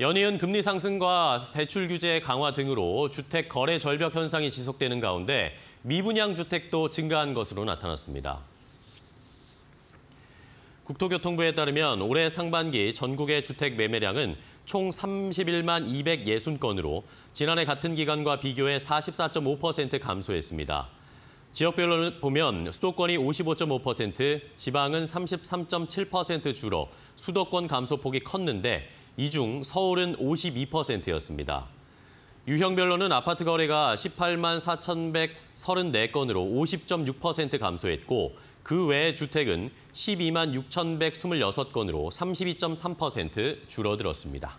연이은 금리 상승과 대출 규제 강화 등으로 주택 거래 절벽 현상이 지속되는 가운데 미분양 주택도 증가한 것으로 나타났습니다. 국토교통부에 따르면 올해 상반기 전국의 주택 매매량은 총 31만 260건으로 지난해 같은 기간과 비교해 44.5% 감소했습니다. 지역별로 보면 수도권이 55.5%, 지방은 33.7% 줄어 수도권 감소폭이 컸는데 이중 서울은 52%였습니다. 유형별로는 아파트 거래가 18만 4,134건으로 50.6% 감소했고 그 외의 주택은 12만 6,126건으로 32.3% 줄어들었습니다.